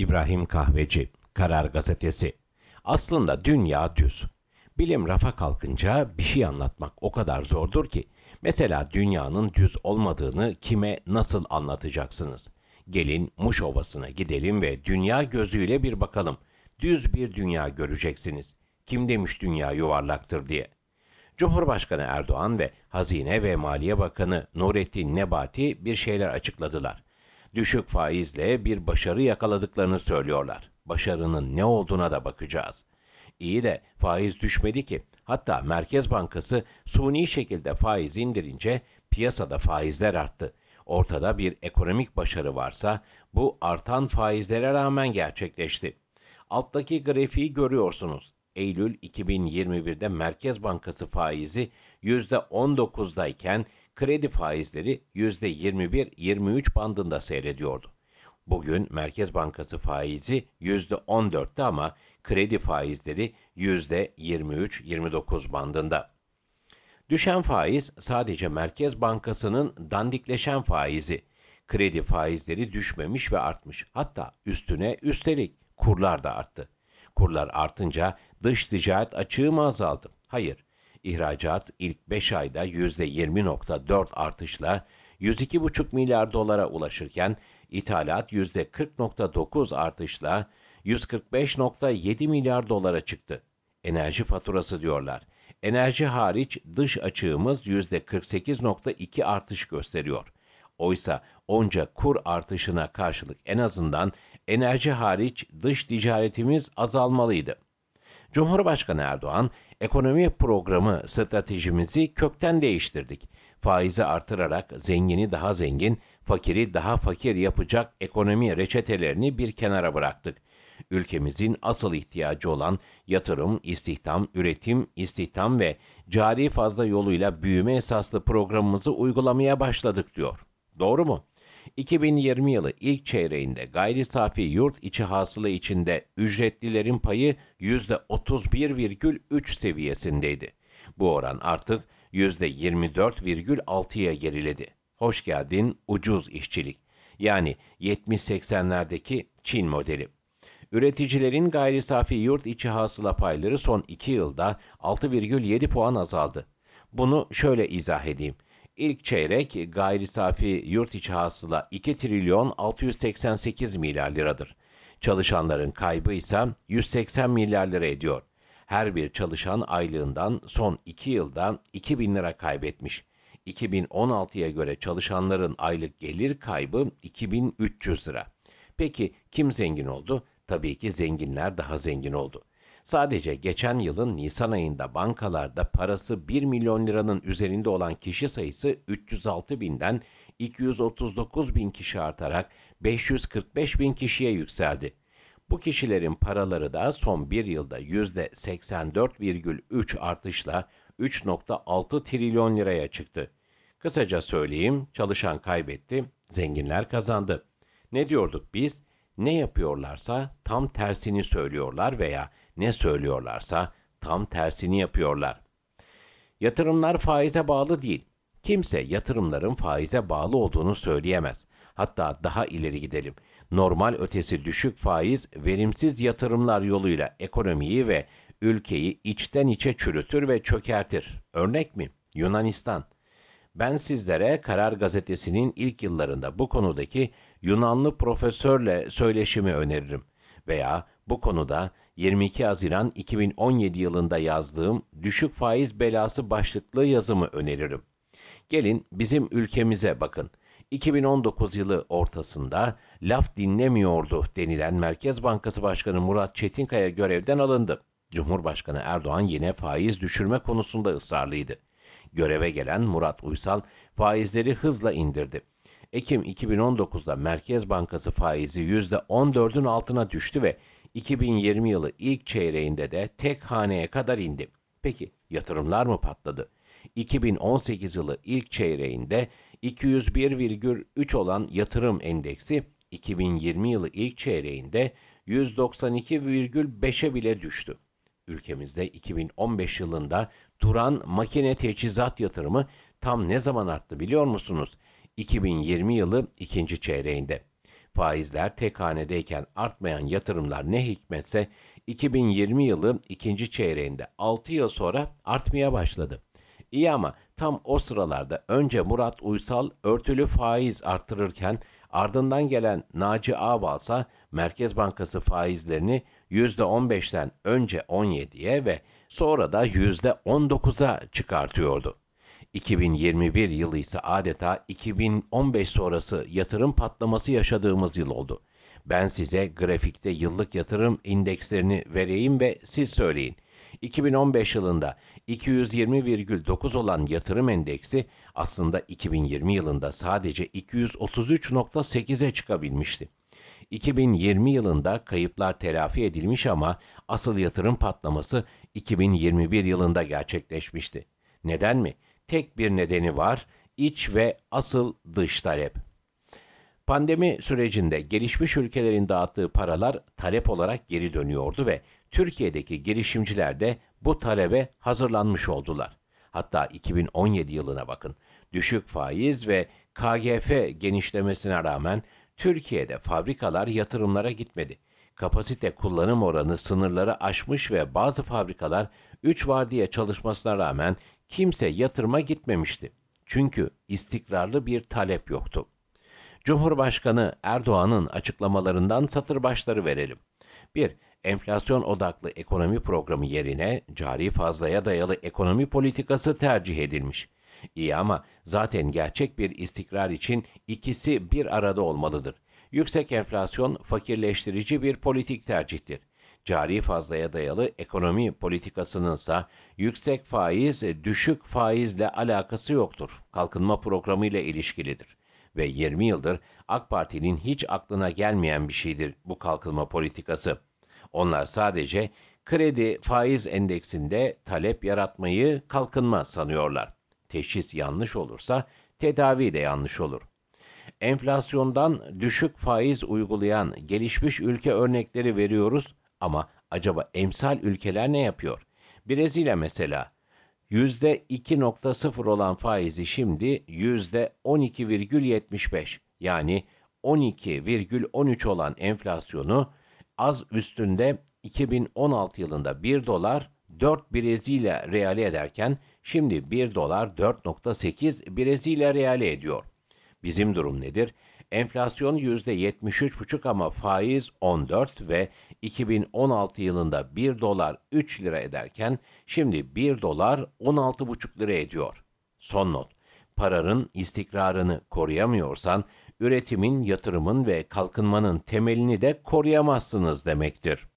İbrahim Kahveci, Karar Gazetesi. Aslında dünya düz. Bilim rafa kalkınca bir şey anlatmak o kadar zordur ki. Mesela dünyanın düz olmadığını kime nasıl anlatacaksınız? Gelin Muş Ovası'na gidelim ve dünya gözüyle bir bakalım. Düz bir dünya göreceksiniz. Kim demiş dünya yuvarlaktır diye. Cumhurbaşkanı Erdoğan ve Hazine ve Maliye Bakanı Nurettin Nebati bir şeyler açıkladılar düşük faizle bir başarı yakaladıklarını söylüyorlar. Başarının ne olduğuna da bakacağız. İyi de faiz düşmedi ki. Hatta Merkez Bankası suni şekilde faiz indirince piyasada faizler arttı. Ortada bir ekonomik başarı varsa bu artan faizlere rağmen gerçekleşti. Alttaki grafiği görüyorsunuz. Eylül 2021'de Merkez Bankası faizi %19'dayken kredi faizleri %21-23 bandında seyrediyordu. Bugün Merkez Bankası faizi %14'te ama kredi faizleri %23-29 bandında. Düşen faiz sadece Merkez Bankası'nın dandikleşen faizi. Kredi faizleri düşmemiş ve artmış. Hatta üstüne üstelik kurlar da arttı. Kurlar artınca dış ticaret açığı mı azaldı? Hayır, İhracat ilk 5 ayda %20.4 artışla 102,5 milyar dolara ulaşırken ithalat %40.9 artışla 145.7 milyar dolara çıktı. Enerji faturası diyorlar. Enerji hariç dış açığımız %48.2 artış gösteriyor. Oysa onca kur artışına karşılık en azından enerji hariç dış ticaretimiz azalmalıydı. Cumhurbaşkanı Erdoğan Ekonomi programı stratejimizi kökten değiştirdik. Faizi artırarak zengini daha zengin, fakiri daha fakir yapacak ekonomi reçetelerini bir kenara bıraktık. Ülkemizin asıl ihtiyacı olan yatırım, istihdam, üretim, istihdam ve cari fazla yoluyla büyüme esaslı programımızı uygulamaya başladık diyor. Doğru mu? 2020 yılı ilk çeyreğinde gayri safi yurt içi hasıla içinde ücretlilerin payı %31,3 seviyesindeydi. Bu oran artık %24,6'ya geriledi. Hoş geldin ucuz işçilik. Yani 70-80'lerdeki Çin modeli. Üreticilerin gayri safi yurt içi hasıla payları son 2 yılda 6,7 puan azaldı. Bunu şöyle izah edeyim. İlk çeyrek gayri safi yurt içi hasıla 2 trilyon 688 milyar liradır. Çalışanların kaybı ise 180 milyar lira ediyor. Her bir çalışan aylığından son 2 yılda 2000 lira kaybetmiş. 2016'ya göre çalışanların aylık gelir kaybı 2300 lira. Peki kim zengin oldu? Tabii ki zenginler daha zengin oldu. Sadece geçen yılın Nisan ayında bankalarda parası 1 milyon liranın üzerinde olan kişi sayısı 306 binden 239 bin kişi artarak 545 bin kişiye yükseldi. Bu kişilerin paraları da son bir yılda %84,3 artışla 3.6 trilyon liraya çıktı. Kısaca söyleyeyim, çalışan kaybetti, zenginler kazandı. Ne diyorduk biz? Ne yapıyorlarsa tam tersini söylüyorlar veya ne söylüyorlarsa tam tersini yapıyorlar. Yatırımlar faize bağlı değil. Kimse yatırımların faize bağlı olduğunu söyleyemez. Hatta daha ileri gidelim. Normal ötesi düşük faiz verimsiz yatırımlar yoluyla ekonomiyi ve ülkeyi içten içe çürütür ve çökertir. Örnek mi? Yunanistan. Ben sizlere Karar Gazetesi'nin ilk yıllarında bu konudaki Yunanlı profesörle söyleşimi öneririm veya bu konuda 22 Haziran 2017 yılında yazdığım Düşük Faiz Belası başlıklı yazımı öneririm. Gelin bizim ülkemize bakın. 2019 yılı ortasında laf dinlemiyordu denilen Merkez Bankası Başkanı Murat Çetinkaya görevden alındı. Cumhurbaşkanı Erdoğan yine faiz düşürme konusunda ısrarlıydı. Göreve gelen Murat Uysal faizleri hızla indirdi. Ekim 2019'da Merkez Bankası faizi %14'ün altına düştü ve 2020 yılı ilk çeyreğinde de tek haneye kadar indi. Peki yatırımlar mı patladı? 2018 yılı ilk çeyreğinde 201,3 olan yatırım endeksi 2020 yılı ilk çeyreğinde 192,5'e bile düştü. Ülkemizde 2015 yılında duran makine teçhizat yatırımı tam ne zaman arttı biliyor musunuz? 2020 yılı ikinci çeyreğinde. Faizler tek hanedeyken artmayan yatırımlar ne hikmetse 2020 yılı ikinci çeyreğinde 6 yıl sonra artmaya başladı. İyi ama tam o sıralarda önce Murat Uysal örtülü faiz artırırken ardından gelen Naci Ağbalsa Merkez Bankası faizlerini %15'ten önce 17'ye ve sonra da %19'a çıkartıyordu. 2021 yılı ise adeta 2015 sonrası yatırım patlaması yaşadığımız yıl oldu. Ben size grafikte yıllık yatırım indekslerini vereyim ve siz söyleyin. 2015 yılında 220,9 olan yatırım endeksi aslında 2020 yılında sadece 233.8'e çıkabilmişti. 2020 yılında kayıplar telafi edilmiş ama asıl yatırım patlaması 2021 yılında gerçekleşmişti. Neden mi? tek bir nedeni var, iç ve asıl dış talep. Pandemi sürecinde gelişmiş ülkelerin dağıttığı paralar talep olarak geri dönüyordu ve Türkiye'deki girişimciler de bu talebe hazırlanmış oldular. Hatta 2017 yılına bakın. Düşük faiz ve KGF genişlemesine rağmen Türkiye'de fabrikalar yatırımlara gitmedi. Kapasite kullanım oranı sınırları aşmış ve bazı fabrikalar 3 vardiya çalışmasına rağmen kimse yatırıma gitmemişti. Çünkü istikrarlı bir talep yoktu. Cumhurbaşkanı Erdoğan'ın açıklamalarından satır başları verelim. 1. Enflasyon odaklı ekonomi programı yerine cari fazlaya dayalı ekonomi politikası tercih edilmiş. İyi ama zaten gerçek bir istikrar için ikisi bir arada olmalıdır. Yüksek enflasyon fakirleştirici bir politik tercihtir. Cari fazlaya dayalı ekonomi politikasınınsa yüksek faiz e, düşük faizle alakası yoktur. Kalkınma programı ile ilişkilidir ve 20 yıldır AK Parti'nin hiç aklına gelmeyen bir şeydir bu kalkınma politikası. Onlar sadece kredi faiz endeksinde talep yaratmayı kalkınma sanıyorlar. Teşhis yanlış olursa tedavi de yanlış olur. Enflasyondan düşük faiz uygulayan gelişmiş ülke örnekleri veriyoruz ama acaba emsal ülkeler ne yapıyor? Brezilya mesela %2.0 olan faizi şimdi %12,75 yani 12,13 olan enflasyonu az üstünde 2016 yılında 1 dolar 4 Brezilya reali ederken şimdi 1 dolar 4.8 Brezilya reali ediyor. Bizim durum nedir? Enflasyon %73,5 ama faiz 14 ve 2016 yılında 1 dolar 3 lira ederken şimdi 1 dolar 16,5 lira ediyor. Son not. Paranın istikrarını koruyamıyorsan üretimin, yatırımın ve kalkınmanın temelini de koruyamazsınız demektir.